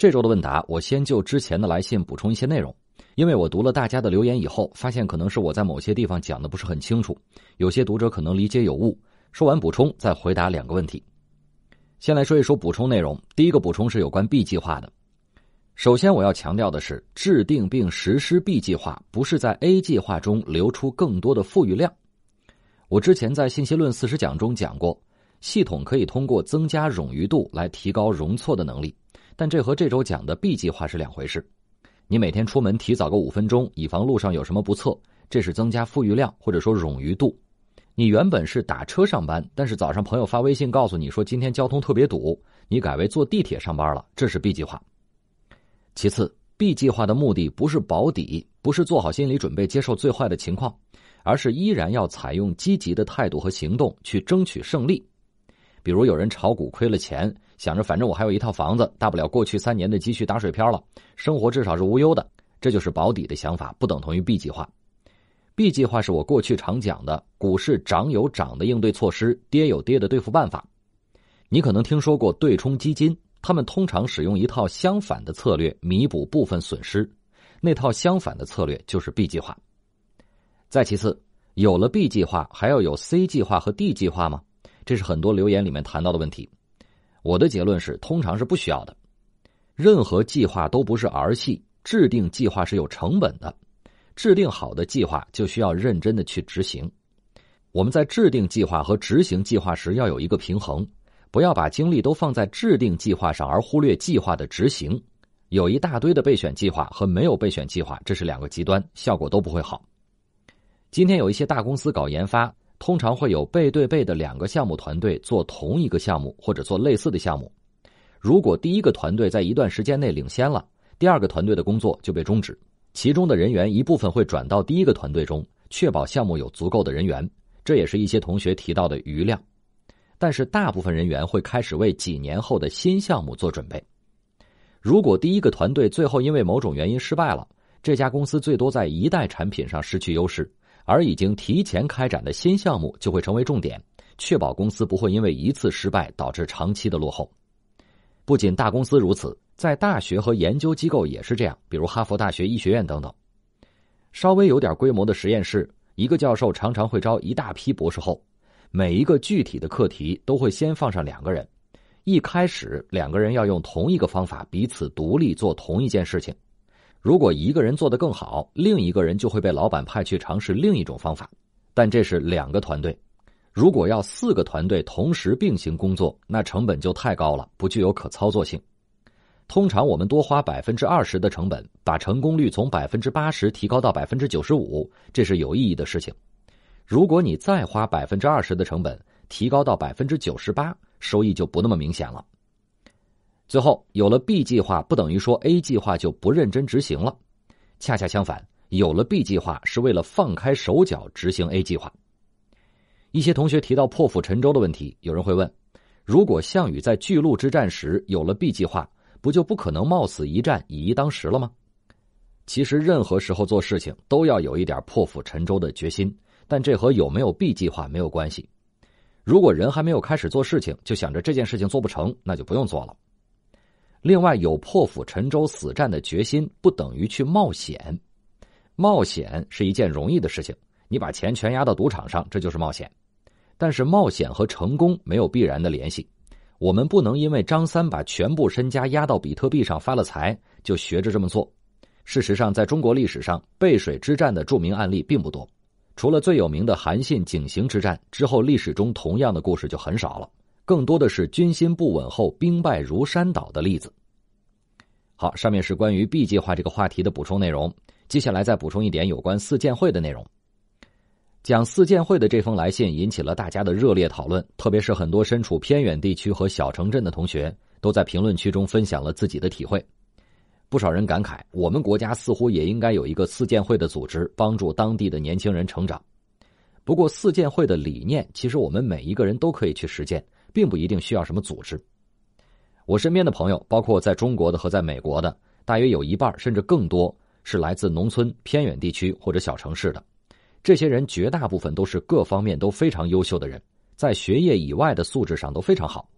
这周的问答，我先就之前的来信补充一些内容，因为我读了大家的留言以后，发现可能是我在某些地方讲的不是很清楚，有些读者可能理解有误。说完补充，再回答两个问题。先来说一说补充内容。第一个补充是有关 B 计划的。首先，我要强调的是，制定并实施 B 计划不是在 A 计划中留出更多的富裕量。我之前在《信息论四十讲》中讲过，系统可以通过增加冗余度来提高容错的能力。但这和这周讲的 B 计划是两回事。你每天出门提早个五分钟，以防路上有什么不测，这是增加富裕量或者说冗余度。你原本是打车上班，但是早上朋友发微信告诉你说今天交通特别堵，你改为坐地铁上班了，这是 B 计划。其次，B 计划的目的不是保底，不是做好心理准备接受最坏的情况，而是依然要采用积极的态度和行动去争取胜利。比如有人炒股亏了钱。想着，反正我还有一套房子，大不了过去三年的积蓄打水漂了，生活至少是无忧的。这就是保底的想法，不等同于 B 计划。B 计划是我过去常讲的，股市涨有涨的应对措施，跌有跌的对付办法。你可能听说过对冲基金，他们通常使用一套相反的策略弥补部分损失，那套相反的策略就是 B 计划。再其次，有了 B 计划，还要有 C 计划和 D 计划吗？这是很多留言里面谈到的问题。我的结论是，通常是不需要的。任何计划都不是儿戏，制定计划是有成本的。制定好的计划就需要认真的去执行。我们在制定计划和执行计划时要有一个平衡，不要把精力都放在制定计划上，而忽略计划的执行。有一大堆的备选计划和没有备选计划，这是两个极端，效果都不会好。今天有一些大公司搞研发。通常会有背对背的两个项目团队做同一个项目或者做类似的项目。如果第一个团队在一段时间内领先了，第二个团队的工作就被终止，其中的人员一部分会转到第一个团队中，确保项目有足够的人员。这也是一些同学提到的余量。但是大部分人员会开始为几年后的新项目做准备。如果第一个团队最后因为某种原因失败了，这家公司最多在一代产品上失去优势。而已经提前开展的新项目就会成为重点，确保公司不会因为一次失败导致长期的落后。不仅大公司如此，在大学和研究机构也是这样，比如哈佛大学医学院等等。稍微有点规模的实验室，一个教授常常会招一大批博士后，每一个具体的课题都会先放上两个人。一开始，两个人要用同一个方法，彼此独立做同一件事情。如果一个人做得更好，另一个人就会被老板派去尝试另一种方法。但这是两个团队。如果要四个团队同时并行工作，那成本就太高了，不具有可操作性。通常我们多花百分之二十的成本，把成功率从百分之八十提高到百分之九十五，这是有意义的事情。如果你再花百分之二十的成本，提高到百分之九十八，收益就不那么明显了。最后有了 B 计划，不等于说 A 计划就不认真执行了。恰恰相反，有了 B 计划是为了放开手脚执行 A 计划。一些同学提到破釜沉舟的问题，有人会问：如果项羽在巨鹿之战时有了 B 计划，不就不可能冒死一战，以一当十了吗？其实，任何时候做事情都要有一点破釜沉舟的决心，但这和有没有 B 计划没有关系。如果人还没有开始做事情，就想着这件事情做不成，那就不用做了。另外，有破釜沉舟、死战的决心，不等于去冒险。冒险是一件容易的事情，你把钱全压到赌场上，这就是冒险。但是，冒险和成功没有必然的联系。我们不能因为张三把全部身家压到比特币上发了财，就学着这么做。事实上，在中国历史上，背水之战的著名案例并不多。除了最有名的韩信井陉之战之后，历史中同样的故事就很少了。更多的是军心不稳后兵败如山倒的例子。好，上面是关于 B 计划这个话题的补充内容。接下来再补充一点有关四建会的内容。讲四建会的这封来信引起了大家的热烈讨论，特别是很多身处偏远地区和小城镇的同学都在评论区中分享了自己的体会。不少人感慨，我们国家似乎也应该有一个四建会的组织，帮助当地的年轻人成长。不过，四建会的理念其实我们每一个人都可以去实践。并不一定需要什么组织。我身边的朋友，包括在中国的和在美国的，大约有一半甚至更多是来自农村偏远地区或者小城市的。这些人绝大部分都是各方面都非常优秀的人，在学业以外的素质上都非常好。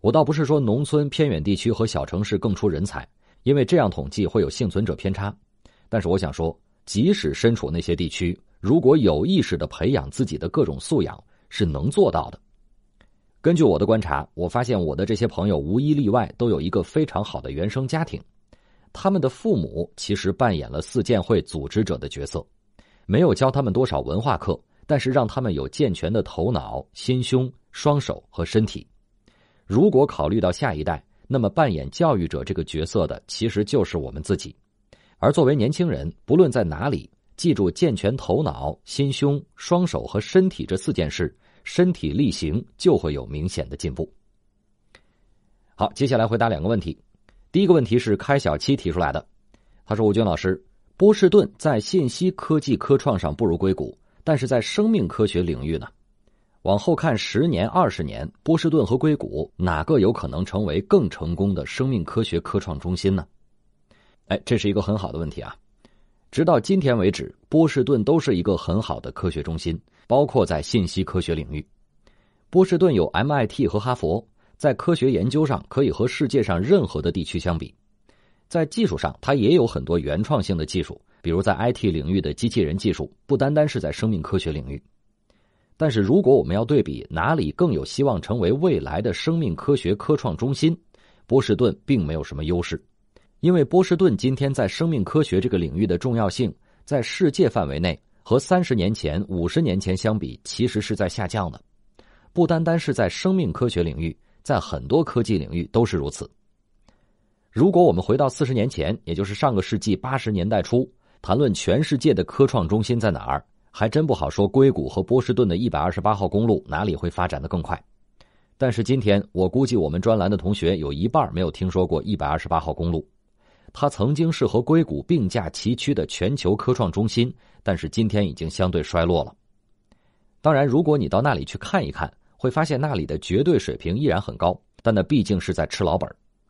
我倒不是说农村偏远地区和小城市更出人才，因为这样统计会有幸存者偏差。但是我想说，即使身处那些地区，如果有意识的培养自己的各种素养，是能做到的。根据我的观察，我发现我的这些朋友无一例外都有一个非常好的原生家庭，他们的父母其实扮演了四建会组织者的角色，没有教他们多少文化课，但是让他们有健全的头脑、心胸、双手和身体。如果考虑到下一代，那么扮演教育者这个角色的其实就是我们自己。而作为年轻人，不论在哪里，记住健全头脑、心胸、双手和身体这四件事。身体力行就会有明显的进步。好，接下来回答两个问题。第一个问题是开小七提出来的，他说：“吴军老师，波士顿在信息科技科创上不如硅谷，但是在生命科学领域呢？往后看十年、二十年，波士顿和硅谷哪个有可能成为更成功的生命科学科创中心呢？”哎，这是一个很好的问题啊。直到今天为止，波士顿都是一个很好的科学中心，包括在信息科学领域。波士顿有 MIT 和哈佛，在科学研究上可以和世界上任何的地区相比。在技术上，它也有很多原创性的技术，比如在 IT 领域的机器人技术，不单单是在生命科学领域。但是如果我们要对比哪里更有希望成为未来的生命科学科创中心，波士顿并没有什么优势。因为波士顿今天在生命科学这个领域的重要性，在世界范围内和三十年前、五十年前相比，其实是在下降的。不单单是在生命科学领域，在很多科技领域都是如此。如果我们回到四十年前，也就是上个世纪八十年代初，谈论全世界的科创中心在哪儿，还真不好说。硅谷和波士顿的一百二十八号公路哪里会发展的更快？但是今天，我估计我们专栏的同学有一半没有听说过一百二十八号公路。它曾经是和硅谷并驾齐驱的全球科创中心，但是今天已经相对衰落了。当然，如果你到那里去看一看，会发现那里的绝对水平依然很高，但那毕竟是在吃老本。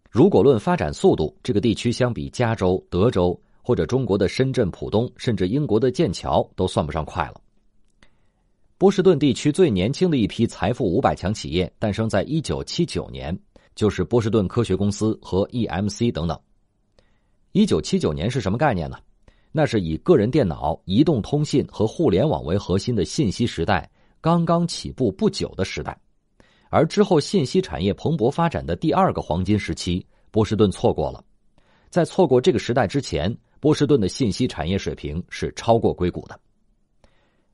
如果论发展速度，这个地区相比加州、德州或者中国的深圳、浦东，甚至英国的剑桥，都算不上快了。波士顿地区最年轻的一批财富五百强企业诞生在一九七九年，就是波士顿科学公司和 EMC 等等。一九七九年是什么概念呢？那是以个人电脑、移动通信和互联网为核心的信息时代刚刚起步不久的时代，而之后信息产业蓬勃发展的第二个黄金时期，波士顿错过了。在错过这个时代之前，波士顿的信息产业水平是超过硅谷的。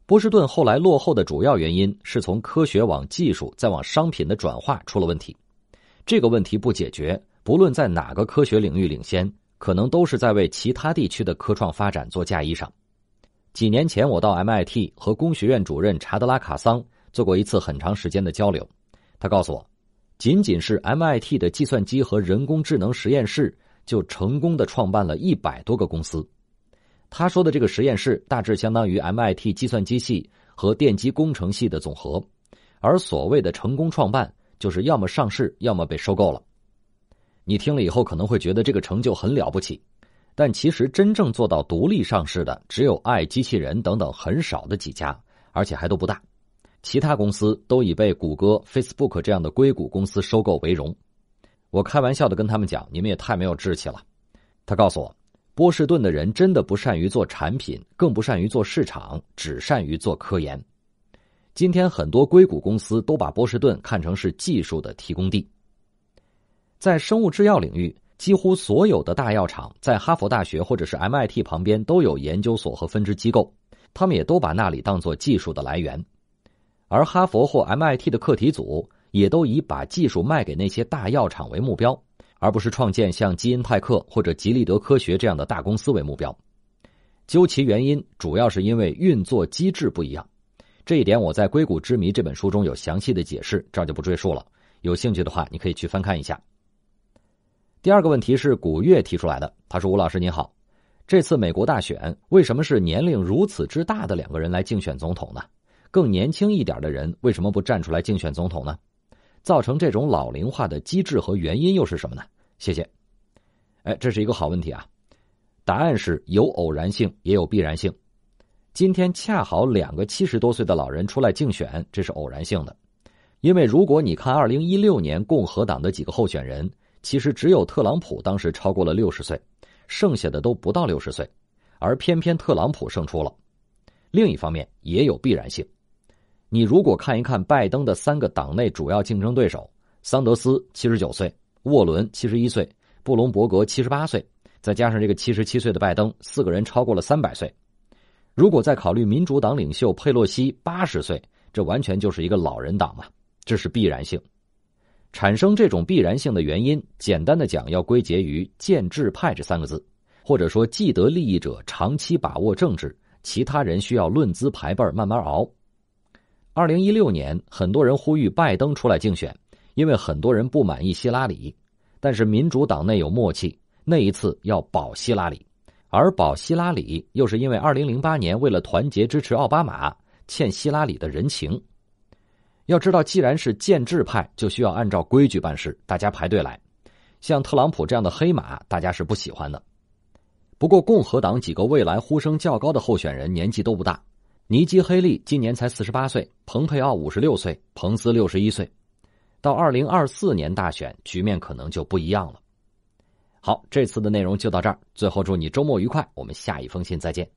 波士顿后来落后的主要原因，是从科学往技术再往商品的转化出了问题。这个问题不解决，不论在哪个科学领域领先。可能都是在为其他地区的科创发展做嫁衣裳。几年前，我到 MIT 和工学院主任查德拉卡桑做过一次很长时间的交流。他告诉我，仅仅是 MIT 的计算机和人工智能实验室就成功的创办了一百多个公司。他说的这个实验室大致相当于 MIT 计算机系和电机工程系的总和。而所谓的成功创办，就是要么上市，要么被收购了。你听了以后可能会觉得这个成就很了不起，但其实真正做到独立上市的只有爱机器人等等很少的几家，而且还都不大。其他公司都已被谷歌、Facebook 这样的硅谷公司收购为荣。我开玩笑的跟他们讲：“你们也太没有志气了。”他告诉我，波士顿的人真的不善于做产品，更不善于做市场，只善于做科研。今天很多硅谷公司都把波士顿看成是技术的提供地。在生物制药领域，几乎所有的大药厂在哈佛大学或者是 MIT 旁边都有研究所和分支机构，他们也都把那里当做技术的来源。而哈佛或 MIT 的课题组也都以把技术卖给那些大药厂为目标，而不是创建像基因泰克或者吉利德科学这样的大公司为目标。究其原因，主要是因为运作机制不一样。这一点我在《硅谷之谜》这本书中有详细的解释，这儿就不赘述了。有兴趣的话，你可以去翻看一下。第二个问题是古月提出来的。他说：“吴老师您好，这次美国大选为什么是年龄如此之大的两个人来竞选总统呢？更年轻一点的人为什么不站出来竞选总统呢？造成这种老龄化的机制和原因又是什么呢？”谢谢。哎，这是一个好问题啊！答案是有偶然性，也有必然性。今天恰好两个七十多岁的老人出来竞选，这是偶然性的。因为如果你看二零一六年共和党的几个候选人。其实只有特朗普当时超过了六十岁，剩下的都不到六十岁，而偏偏特朗普胜出了。另一方面也有必然性。你如果看一看拜登的三个党内主要竞争对手，桑德斯七十九岁，沃伦七十一岁，布隆伯格七十八岁，再加上这个七十七岁的拜登，四个人超过了三百岁。如果再考虑民主党领袖佩洛西八十岁，这完全就是一个老人党嘛，这是必然性。产生这种必然性的原因，简单的讲，要归结于“建制派”这三个字，或者说既得利益者长期把握政治，其他人需要论资排辈慢慢熬。二零一六年，很多人呼吁拜登出来竞选，因为很多人不满意希拉里，但是民主党内有默契，那一次要保希拉里，而保希拉里又是因为二零零八年为了团结支持奥巴马，欠希拉里的人情。要知道，既然是建制派，就需要按照规矩办事，大家排队来。像特朗普这样的黑马，大家是不喜欢的。不过，共和党几个未来呼声较高的候选人年纪都不大，尼基·黑利今年才四十八岁，蓬佩奥五十六岁，彭斯六十一岁。到二零二四年大选，局面可能就不一样了。好，这次的内容就到这儿。最后，祝你周末愉快，我们下一封信再见。